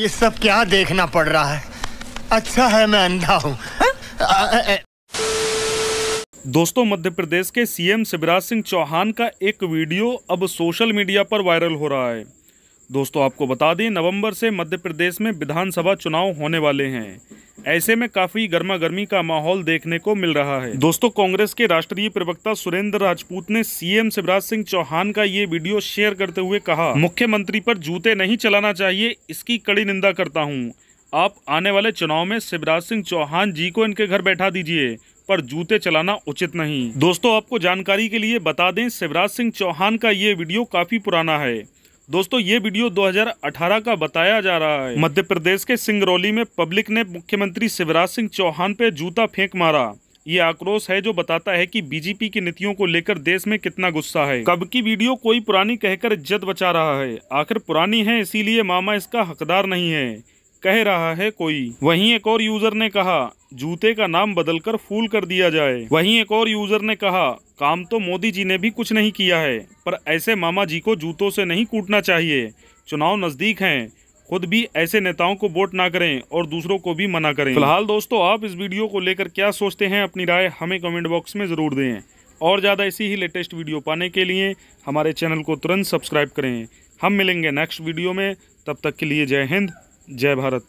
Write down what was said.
ये सब क्या देखना पड़ रहा है अच्छा है मैं अंधा हूँ हाँ? दोस्तों मध्य प्रदेश के सीएम शिवराज सिंह चौहान का एक वीडियो अब सोशल मीडिया पर वायरल हो रहा है दोस्तों आपको बता दें नवंबर से मध्य प्रदेश में विधानसभा चुनाव होने वाले हैं ऐसे में काफी गर्मा गर्मी का माहौल देखने को मिल रहा है दोस्तों कांग्रेस के राष्ट्रीय प्रवक्ता सुरेंद्र राजपूत ने सीएम शिवराज सिंह चौहान का ये वीडियो शेयर करते हुए कहा मुख्यमंत्री पर जूते नहीं चलाना चाहिए इसकी कड़ी निंदा करता हूँ आप आने वाले चुनाव में शिवराज सिंह चौहान जी को इनके घर बैठा दीजिए पर जूते चलाना उचित नहीं दोस्तों आपको जानकारी के लिए बता दें शिवराज सिंह चौहान का ये वीडियो काफी पुराना है दोस्तों ये वीडियो 2018 का बताया जा रहा है मध्य प्रदेश के सिंगरौली में पब्लिक ने मुख्यमंत्री शिवराज सिंह चौहान पे जूता फेंक मारा ये आक्रोश है जो बताता है कि बीजेपी की नीतियों को लेकर देश में कितना गुस्सा है कब की वीडियो कोई पुरानी कहकर इज्जत बचा रहा है आखिर पुरानी है इसीलिए मामा इसका हकदार नहीं है कह रहा है कोई वहीं एक और यूजर ने कहा जूते का नाम बदलकर फूल कर दिया जाए वहीं एक और यूजर ने कहा काम तो मोदी जी ने भी कुछ नहीं किया है पर ऐसे मामा जी को जूतों से नहीं कूटना चाहिए चुनाव नज़दीक हैं खुद भी ऐसे नेताओं को वोट ना करें और दूसरों को भी मना करें फिलहाल दोस्तों आप इस वीडियो को लेकर क्या सोचते हैं अपनी राय हमें कमेंट बॉक्स में ज़रूर दें और ज़्यादा इसी ही लेटेस्ट वीडियो पाने के लिए हमारे चैनल को तुरंत सब्सक्राइब करें हम मिलेंगे नेक्स्ट वीडियो में तब तक के लिए जय हिंद जय भारत